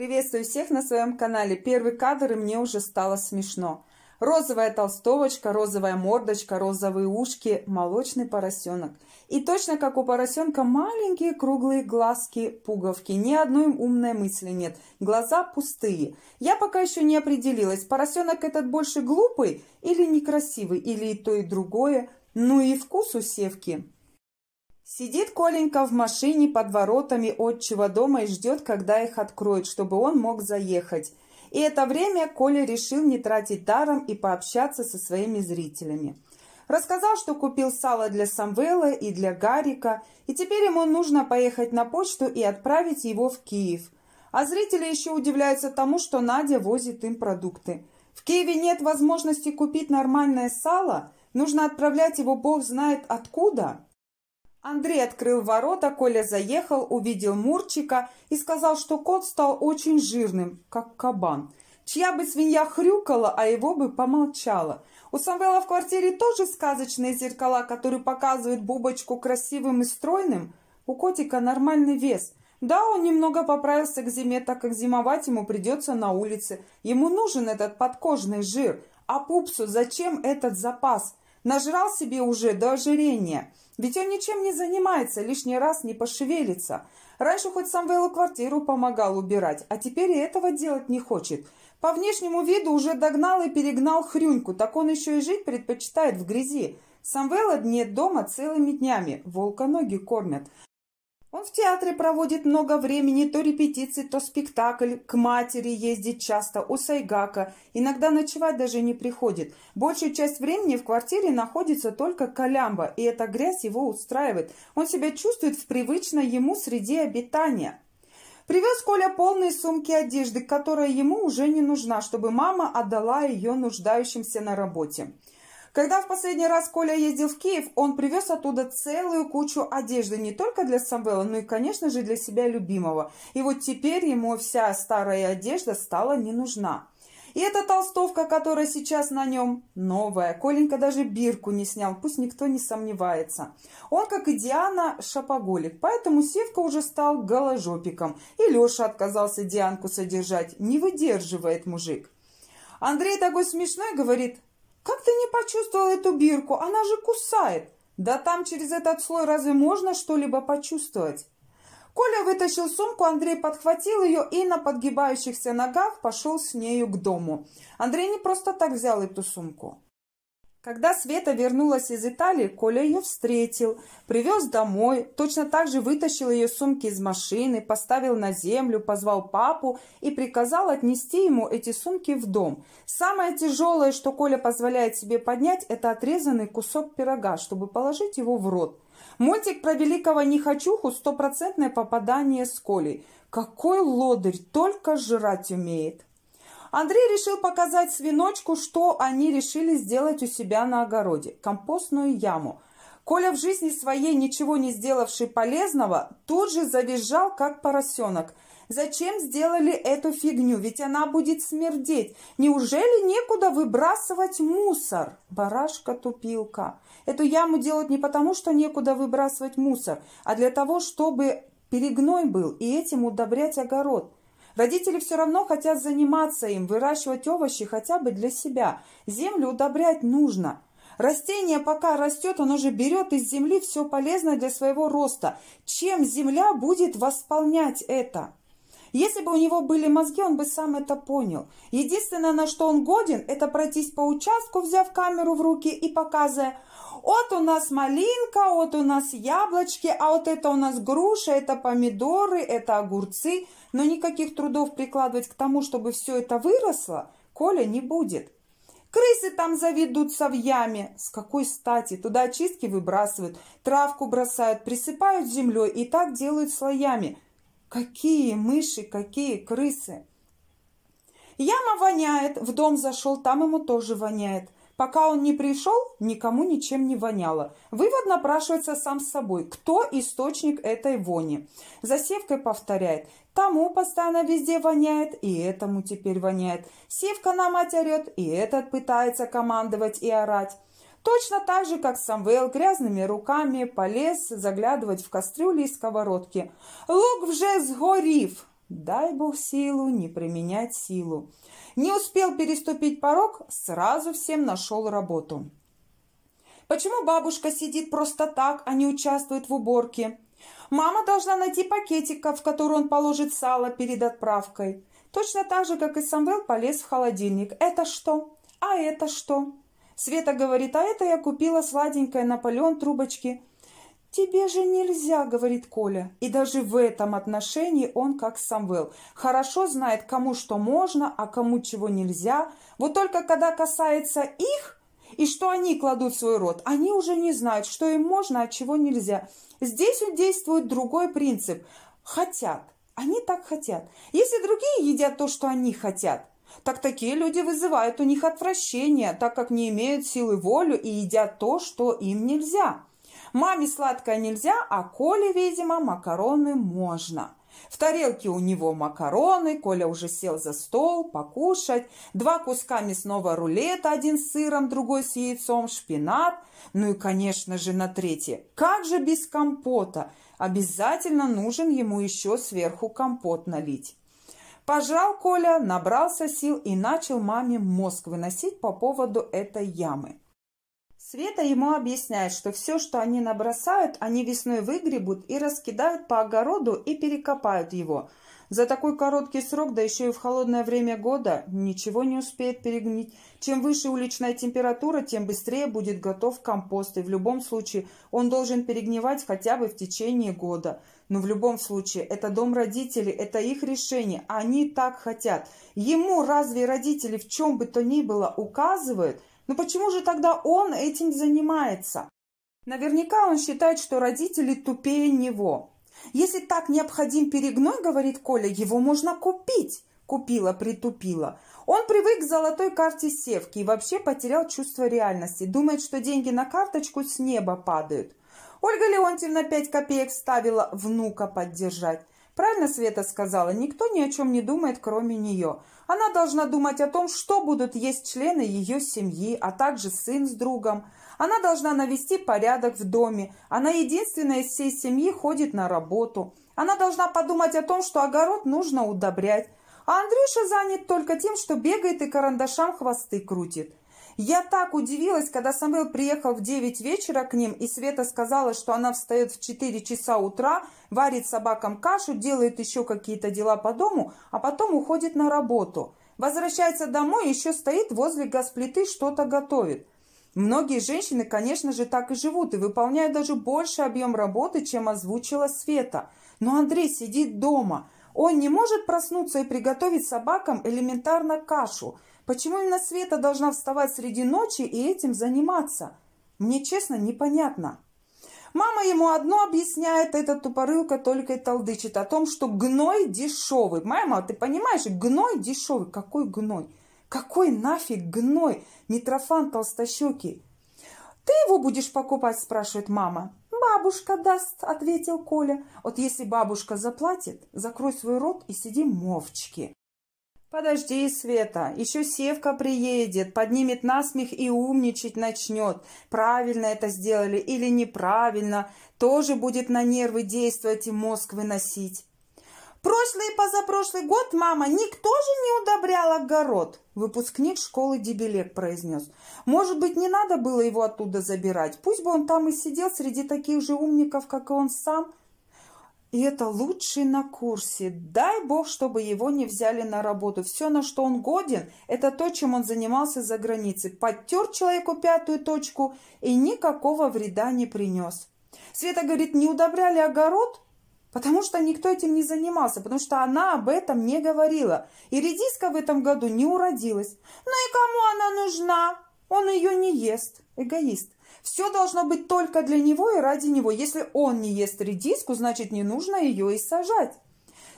Приветствую всех на своем канале. Первый кадр, и мне уже стало смешно. Розовая толстовочка, розовая мордочка, розовые ушки, молочный поросенок. И точно как у поросенка маленькие круглые глазки, пуговки. Ни одной умной мысли нет. Глаза пустые. Я пока еще не определилась, поросенок этот больше глупый или некрасивый, или и то, и другое. Ну и вкус у севки Сидит Коленька в машине под воротами отчего дома и ждет, когда их откроют, чтобы он мог заехать. И это время Коля решил не тратить даром и пообщаться со своими зрителями. Рассказал, что купил сало для Самвела и для Гарика, и теперь ему нужно поехать на почту и отправить его в Киев. А зрители еще удивляются тому, что Надя возит им продукты. В Киеве нет возможности купить нормальное сало, нужно отправлять его бог знает откуда – Андрей открыл ворота, Коля заехал, увидел Мурчика и сказал, что кот стал очень жирным, как кабан. Чья бы свинья хрюкала, а его бы помолчала. У Самвела в квартире тоже сказочные зеркала, которые показывают бубочку красивым и стройным. У котика нормальный вес. Да, он немного поправился к зиме, так как зимовать ему придется на улице. Ему нужен этот подкожный жир. А пупсу зачем этот запас? Нажрал себе уже до ожирения. Ведь он ничем не занимается, лишний раз не пошевелится. Раньше хоть Самвелу квартиру помогал убирать, а теперь и этого делать не хочет. По внешнему виду уже догнал и перегнал хрюньку, так он еще и жить предпочитает в грязи. Самвела нет дома целыми днями, волка ноги кормят. Он в театре проводит много времени, то репетиции, то спектакль, к матери ездит часто, у Сайгака, иногда ночевать даже не приходит. Большую часть времени в квартире находится только Колямба, и эта грязь его устраивает. Он себя чувствует в привычной ему среде обитания. Привез Коля полные сумки одежды, которая ему уже не нужна, чтобы мама отдала ее нуждающимся на работе. Когда в последний раз Коля ездил в Киев, он привез оттуда целую кучу одежды, не только для Самвела, но и, конечно же, для себя любимого. И вот теперь ему вся старая одежда стала не нужна. И эта толстовка, которая сейчас на нем, новая. Коленька даже бирку не снял, пусть никто не сомневается. Он, как и Диана, шапоголик, поэтому Севка уже стал голожопиком. И Леша отказался Дианку содержать. Не выдерживает мужик. Андрей такой смешной, говорит, «Как ты не почувствовал эту бирку? Она же кусает!» «Да там через этот слой разве можно что-либо почувствовать?» Коля вытащил сумку, Андрей подхватил ее и на подгибающихся ногах пошел с нею к дому. Андрей не просто так взял эту сумку. Когда Света вернулась из Италии, Коля ее встретил, привез домой, точно так же вытащил ее сумки из машины, поставил на землю, позвал папу и приказал отнести ему эти сумки в дом. Самое тяжелое, что Коля позволяет себе поднять, это отрезанный кусок пирога, чтобы положить его в рот. Мультик про великого нехочуху – стопроцентное попадание с Колей. Какой лодырь, только жрать умеет! Андрей решил показать свиночку, что они решили сделать у себя на огороде – компостную яму. Коля в жизни своей, ничего не сделавший полезного, тут же завизжал, как поросенок. «Зачем сделали эту фигню? Ведь она будет смердеть. Неужели некуда выбрасывать мусор?» Барашка-тупилка. Эту яму делают не потому, что некуда выбрасывать мусор, а для того, чтобы перегной был и этим удобрять огород – Родители все равно хотят заниматься им, выращивать овощи хотя бы для себя. Землю удобрять нужно. Растение пока растет, оно же берет из земли все полезное для своего роста. Чем земля будет восполнять это? Если бы у него были мозги, он бы сам это понял. Единственное, на что он годен, это пройтись по участку, взяв камеру в руки и показывая, вот у нас малинка, вот у нас яблочки, а вот это у нас груша, это помидоры, это огурцы. Но никаких трудов прикладывать к тому, чтобы все это выросло, Коля не будет. Крысы там заведутся в яме. С какой стати? Туда очистки выбрасывают, травку бросают, присыпают землей и так делают слоями – Какие мыши, какие крысы. Яма воняет, в дом зашел, там ему тоже воняет. Пока он не пришел, никому ничем не воняло. Вывод напрашивается сам с собой. Кто источник этой вони? Засевкой повторяет. Тому постоянно везде воняет, и этому теперь воняет. Севка на мать орет, и этот пытается командовать и орать. Точно так же, как Самвел грязными руками полез заглядывать в кастрюли и сковородки. «Лук уже сгорив!» Дай бог силу, не применять силу. Не успел переступить порог, сразу всем нашел работу. Почему бабушка сидит просто так, а не участвует в уборке? Мама должна найти пакетик, в который он положит сало перед отправкой. Точно так же, как и Самвел полез в холодильник. Это что? А это что? Света говорит, а это я купила сладенькое Наполеон трубочки. «Тебе же нельзя», — говорит Коля. И даже в этом отношении он как Самвел. Хорошо знает, кому что можно, а кому чего нельзя. Вот только когда касается их, и что они кладут в свой рот, они уже не знают, что им можно, а чего нельзя. Здесь действует другой принцип. Хотят. Они так хотят. Если другие едят то, что они хотят, так такие люди вызывают у них отвращение, так как не имеют силы волю и едят то, что им нельзя. Маме сладкое нельзя, а Коле, видимо, макароны можно. В тарелке у него макароны, Коля уже сел за стол, покушать, два куска мясного рулета, один с сыром, другой с яйцом, шпинат, ну и, конечно же, на третье. Как же без компота? Обязательно нужен ему еще сверху компот налить. Пожрал Коля, набрался сил и начал маме мозг выносить по поводу этой ямы. Света ему объясняет, что все, что они набросают, они весной выгребут и раскидают по огороду и перекопают его. За такой короткий срок, да еще и в холодное время года, ничего не успеет перегнить. Чем выше уличная температура, тем быстрее будет готов компост, и в любом случае он должен перегнивать хотя бы в течение года. Но в любом случае, это дом родителей, это их решение. Они так хотят. Ему разве родители в чем бы то ни было указывают? Но ну почему же тогда он этим занимается? Наверняка он считает, что родители тупее него. Если так необходим перегной, говорит Коля, его можно купить. Купила, притупила. Он привык к золотой карте севки и вообще потерял чувство реальности. Думает, что деньги на карточку с неба падают. Ольга Леонтьевна пять копеек ставила внука поддержать. Правильно Света сказала, никто ни о чем не думает, кроме нее. Она должна думать о том, что будут есть члены ее семьи, а также сын с другом. Она должна навести порядок в доме. Она единственная из всей семьи ходит на работу. Она должна подумать о том, что огород нужно удобрять. А Андрюша занят только тем, что бегает и карандашам хвосты крутит. Я так удивилась, когда Самвел приехал в 9 вечера к ним, и Света сказала, что она встает в 4 часа утра, варит собакам кашу, делает еще какие-то дела по дому, а потом уходит на работу. Возвращается домой еще стоит возле газплиты, что-то готовит. Многие женщины, конечно же, так и живут и выполняют даже больше объем работы, чем озвучила Света. Но Андрей сидит дома. Он не может проснуться и приготовить собакам элементарно кашу. Почему именно Света должна вставать среди ночи и этим заниматься? Мне, честно, непонятно. Мама ему одно объясняет, эта тупорылка только и толдычит о том, что гной дешевый. Мама, а ты понимаешь, гной дешевый. Какой гной? Какой нафиг гной? Митрофан толстощекий. «Ты его будешь покупать?» – спрашивает мама. «Бабушка даст», – ответил Коля. «Вот если бабушка заплатит, закрой свой рот и сиди мовчки». «Подожди, Света, еще Севка приедет, поднимет насмех и умничать начнет. Правильно это сделали или неправильно, тоже будет на нервы действовать и мозг выносить». «Прошлый и позапрошлый год, мама, никто же не удобрял огород», – выпускник школы дебилек произнес. «Может быть, не надо было его оттуда забирать? Пусть бы он там и сидел среди таких же умников, как и он сам. И это лучший на курсе. Дай бог, чтобы его не взяли на работу. Все, на что он годен, это то, чем он занимался за границей. Подтер человеку пятую точку и никакого вреда не принес. Света говорит, не удобряли огород, потому что никто этим не занимался, потому что она об этом не говорила. И редиска в этом году не уродилась. Ну и кому она нужна? Он ее не ест. Эгоист. Все должно быть только для него и ради него. Если он не ест редиску, значит не нужно ее и сажать.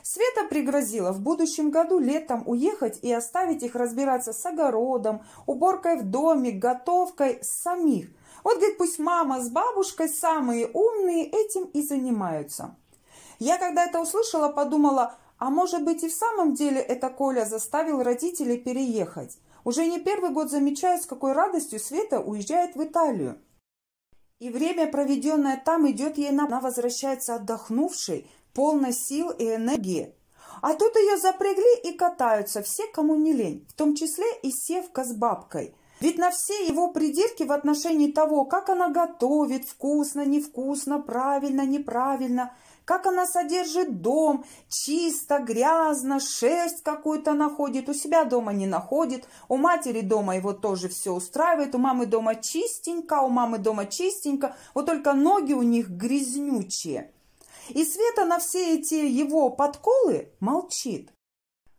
Света пригрозила в будущем году летом уехать и оставить их разбираться с огородом, уборкой в доме, готовкой самих. Вот, говорит, пусть мама с бабушкой самые умные этим и занимаются. Я, когда это услышала, подумала, а может быть и в самом деле это Коля заставил родителей переехать. Уже не первый год замечаю, с какой радостью Света уезжает в Италию. И время, проведенное там, идет ей на... Она возвращается отдохнувшей, полной сил и энергии. А тут ее запрягли и катаются все, кому не лень, в том числе и Севка с бабкой. Ведь на все его придирки в отношении того, как она готовит, вкусно, невкусно, правильно, неправильно – как она содержит дом, чисто, грязно, шерсть какую-то находит, у себя дома не находит, у матери дома его тоже все устраивает, у мамы дома чистенько, у мамы дома чистенько, вот только ноги у них грязнючие. И Света на все эти его подколы молчит.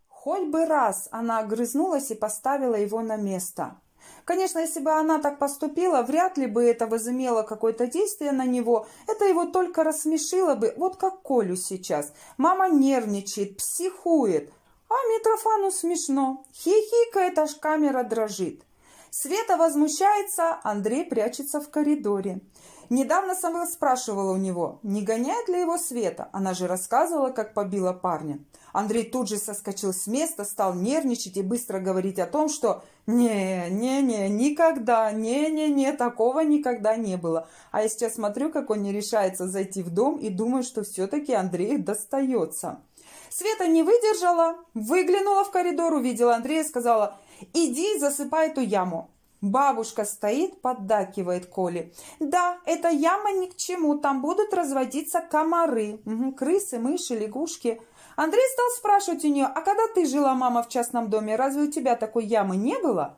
Хоть бы раз она огрызнулась и поставила его на место – Конечно, если бы она так поступила, вряд ли бы это возымело какое-то действие на него. Это его только рассмешило бы, вот как Колю сейчас. Мама нервничает, психует. А Митрофану смешно. Хихикает, ж камера дрожит. Света возмущается, Андрей прячется в коридоре. Недавно сама спрашивала у него, не гоняет ли его Света. Она же рассказывала, как побила парня. Андрей тут же соскочил с места, стал нервничать и быстро говорить о том, что «не-не-не, никогда, не-не-не, такого никогда не было». А я сейчас смотрю, как он не решается зайти в дом и думаю, что все-таки Андрей достается. Света не выдержала, выглянула в коридор, увидела Андрея, сказала Иди засыпай эту яму. Бабушка стоит, поддакивает Коле. Да, эта яма ни к чему, там будут разводиться комары, угу, крысы, мыши, лягушки. Андрей стал спрашивать у нее, а когда ты жила, мама, в частном доме, разве у тебя такой ямы не было?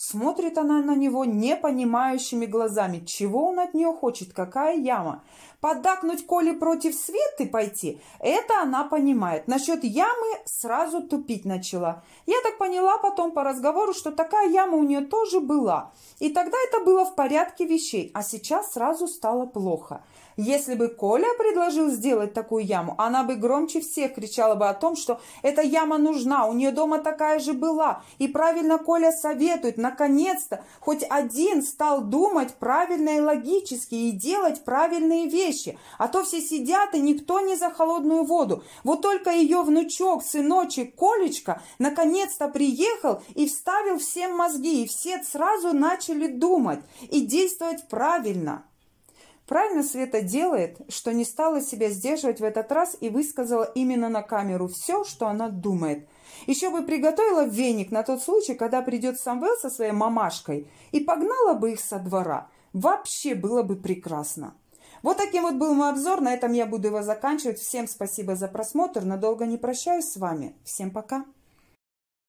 Смотрит она на него непонимающими глазами. Чего он от нее хочет? Какая яма? Поддакнуть Коле против и пойти? Это она понимает. Насчет ямы сразу тупить начала. Я так поняла потом по разговору, что такая яма у нее тоже была. И тогда это было в порядке вещей, а сейчас сразу стало плохо. Если бы Коля предложил сделать такую яму, она бы громче всех кричала бы о том, что эта яма нужна, у нее дома такая же была. И правильно Коля советует, наконец-то хоть один стал думать правильно и логически и делать правильные вещи. А то все сидят и никто не за холодную воду. Вот только ее внучок, сыночек Колечка наконец-то приехал и вставил всем мозги, и все сразу начали думать и действовать правильно. Правильно Света делает, что не стала себя сдерживать в этот раз и высказала именно на камеру все, что она думает. Еще бы приготовила веник на тот случай, когда придет Самвел со своей мамашкой и погнала бы их со двора. Вообще было бы прекрасно. Вот таким вот был мой обзор. На этом я буду его заканчивать. Всем спасибо за просмотр. Надолго не прощаюсь с вами. Всем пока.